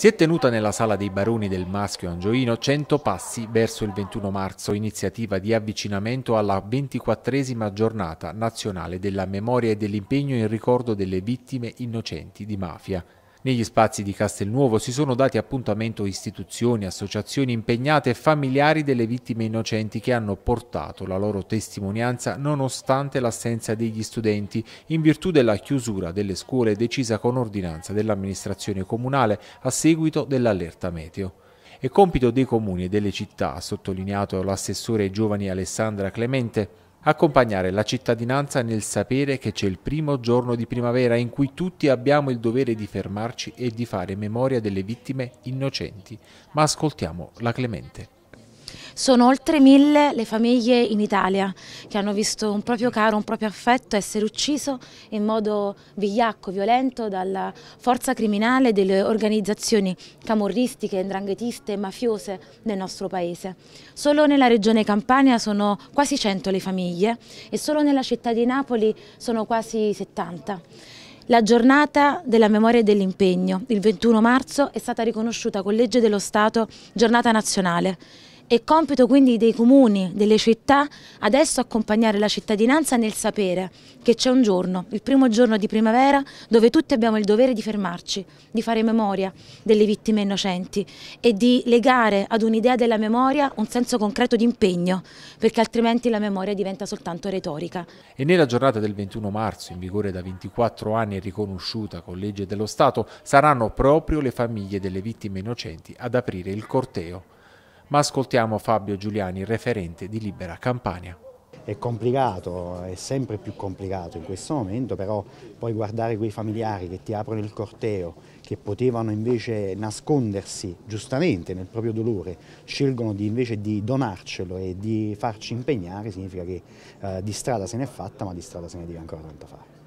Si è tenuta nella Sala dei Baroni del Maschio Angioino 100 passi verso il 21 marzo, iniziativa di avvicinamento alla 24esima giornata nazionale della memoria e dell'impegno in ricordo delle vittime innocenti di mafia. Negli spazi di Castelnuovo si sono dati appuntamento istituzioni, associazioni impegnate e familiari delle vittime innocenti che hanno portato la loro testimonianza nonostante l'assenza degli studenti in virtù della chiusura delle scuole decisa con ordinanza dell'amministrazione comunale a seguito dell'allerta meteo. È compito dei comuni e delle città, ha sottolineato l'assessore giovani Alessandra Clemente, Accompagnare la cittadinanza nel sapere che c'è il primo giorno di primavera in cui tutti abbiamo il dovere di fermarci e di fare memoria delle vittime innocenti. Ma ascoltiamo la Clemente. Sono oltre mille le famiglie in Italia che hanno visto un proprio caro, un proprio affetto essere ucciso in modo vigliacco, violento dalla forza criminale delle organizzazioni camorristiche, ndranghetiste e mafiose del nostro paese. Solo nella regione Campania sono quasi 100 le famiglie e solo nella città di Napoli sono quasi 70. La giornata della memoria e dell'impegno, il 21 marzo, è stata riconosciuta con legge dello Stato giornata nazionale. È compito quindi dei comuni, delle città, adesso accompagnare la cittadinanza nel sapere che c'è un giorno, il primo giorno di primavera, dove tutti abbiamo il dovere di fermarci, di fare memoria delle vittime innocenti e di legare ad un'idea della memoria un senso concreto di impegno, perché altrimenti la memoria diventa soltanto retorica. E nella giornata del 21 marzo, in vigore da 24 anni e riconosciuta con legge dello Stato, saranno proprio le famiglie delle vittime innocenti ad aprire il corteo. Ma ascoltiamo Fabio Giuliani, referente di Libera Campania. È complicato, è sempre più complicato in questo momento, però poi guardare quei familiari che ti aprono il corteo, che potevano invece nascondersi giustamente nel proprio dolore, scelgono di, invece di donarcelo e di farci impegnare, significa che eh, di strada se n'è fatta, ma di strada se ne deve ancora tanto fare.